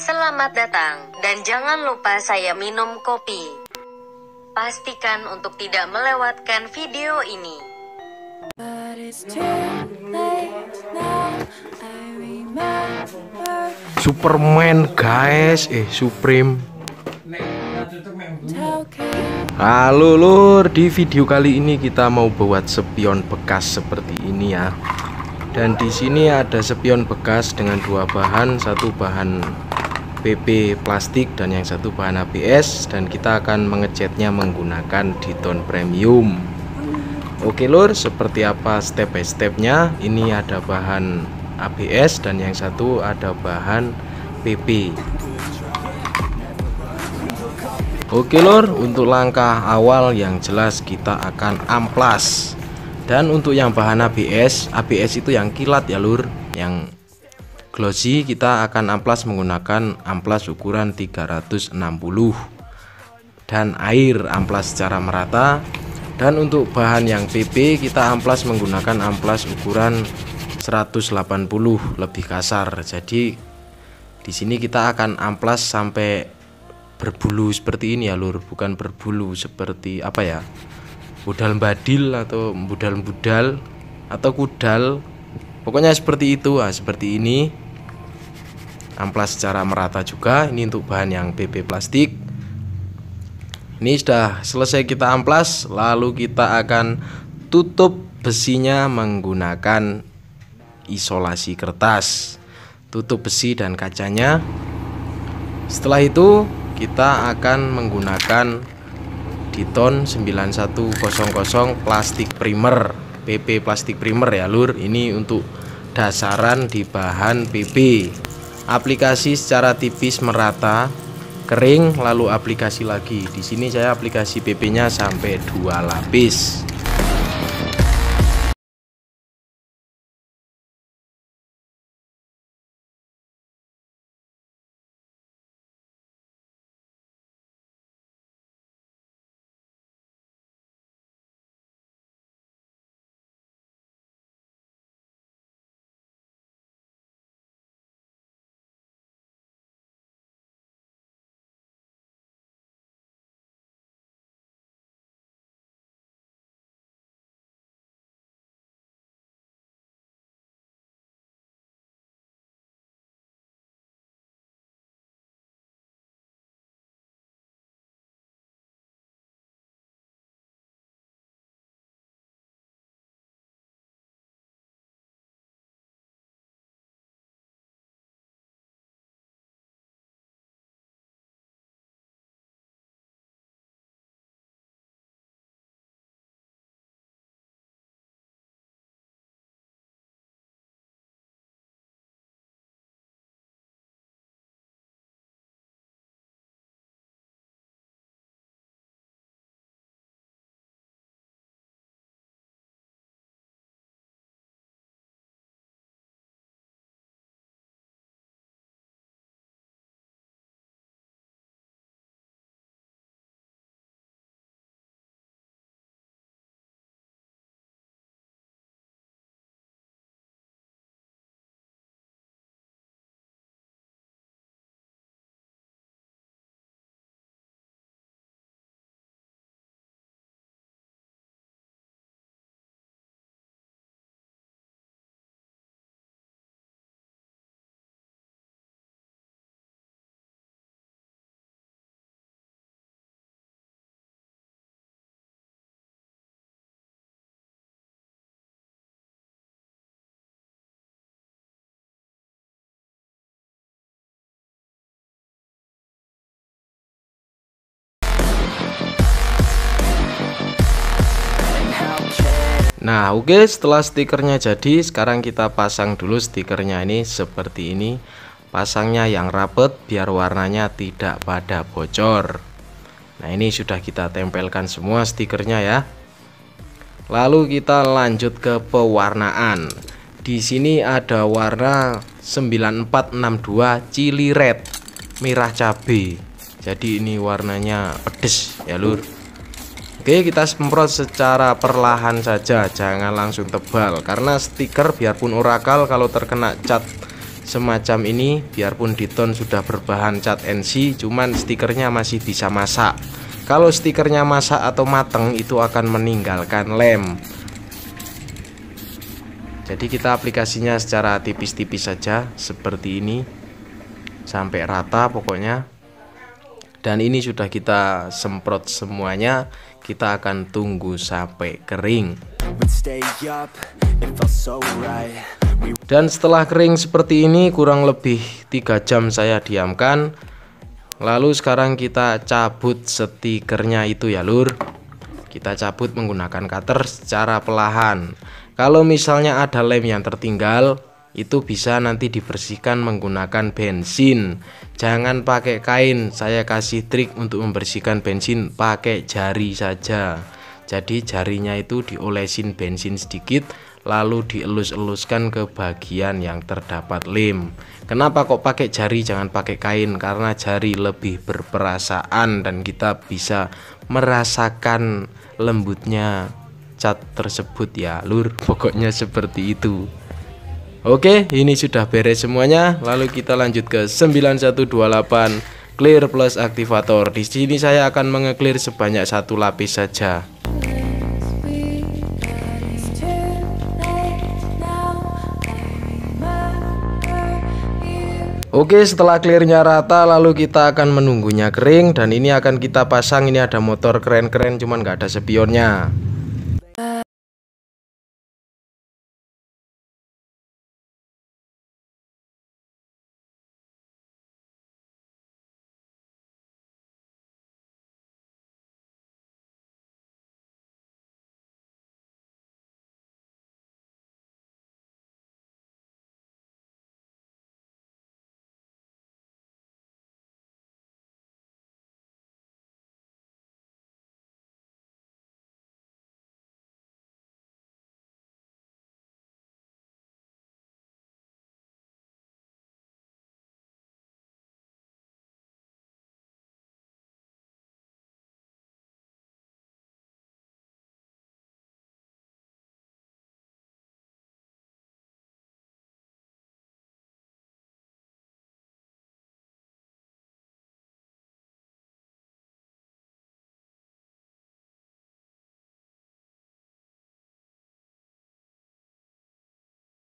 Selamat datang, dan jangan lupa saya minum kopi. Pastikan untuk tidak melewatkan video ini. Superman guys, eh Supreme. Halo lur, di video kali ini kita mau buat spion bekas seperti ini ya. Dan di sini ada spion bekas dengan dua bahan, satu bahan PP plastik dan yang satu bahan ABS dan kita akan mengecatnya menggunakan Diton Premium Oke lur seperti apa step by stepnya ini ada bahan ABS dan yang satu ada bahan PP Oke lor, untuk langkah awal yang jelas kita akan amplas. Dan untuk yang bahan ABS, ABS itu yang kilat ya lur, yang glossy kita akan amplas menggunakan amplas ukuran 360 dan air amplas secara merata dan untuk bahan yang PP kita amplas menggunakan amplas ukuran 180 lebih kasar jadi di sini kita akan amplas sampai berbulu seperti ini ya lur bukan berbulu seperti apa ya budal badil atau budal budal atau kudal pokoknya seperti itu ah seperti ini amplas secara merata juga ini untuk bahan yang PP plastik ini sudah selesai kita amplas lalu kita akan tutup besinya menggunakan isolasi kertas tutup besi dan kacanya setelah itu kita akan menggunakan Diton 9100 plastik primer PP plastik primer ya lur ini untuk dasaran di bahan PP aplikasi secara tipis merata kering lalu aplikasi lagi di sini saya aplikasi PP nya sampai dua lapis Nah oke okay, setelah stikernya jadi sekarang kita pasang dulu stikernya ini seperti ini Pasangnya yang rapet biar warnanya tidak pada bocor Nah ini sudah kita tempelkan semua stikernya ya Lalu kita lanjut ke pewarnaan Di sini ada warna 9462 Chili red merah cabai Jadi ini warnanya pedes ya lur Oke kita semprot secara perlahan saja jangan langsung tebal karena stiker biarpun urakal kalau terkena cat semacam ini biarpun diton sudah berbahan cat NC cuman stikernya masih bisa masak kalau stikernya masak atau mateng itu akan meninggalkan lem jadi kita aplikasinya secara tipis-tipis saja seperti ini sampai rata pokoknya dan ini sudah kita semprot semuanya kita akan tunggu sampai kering dan setelah kering seperti ini kurang lebih tiga jam saya diamkan lalu sekarang kita cabut stikernya itu ya lur kita cabut menggunakan cutter secara pelahan kalau misalnya ada lem yang tertinggal itu bisa nanti dibersihkan menggunakan bensin jangan pakai kain saya kasih trik untuk membersihkan bensin pakai jari saja jadi jarinya itu diolesin bensin sedikit lalu dielus-eluskan ke bagian yang terdapat lem kenapa kok pakai jari jangan pakai kain karena jari lebih berperasaan dan kita bisa merasakan lembutnya cat tersebut ya lur pokoknya seperti itu Oke, ini sudah beres semuanya. Lalu kita lanjut ke 9128 clear plus aktivator. Di sini saya akan mengeklir sebanyak satu lapis saja. Oke setelah clearnya rata lalu kita akan menunggunya kering dan ini akan kita pasang ini ada motor keren-keren cuman nggak ada spionnya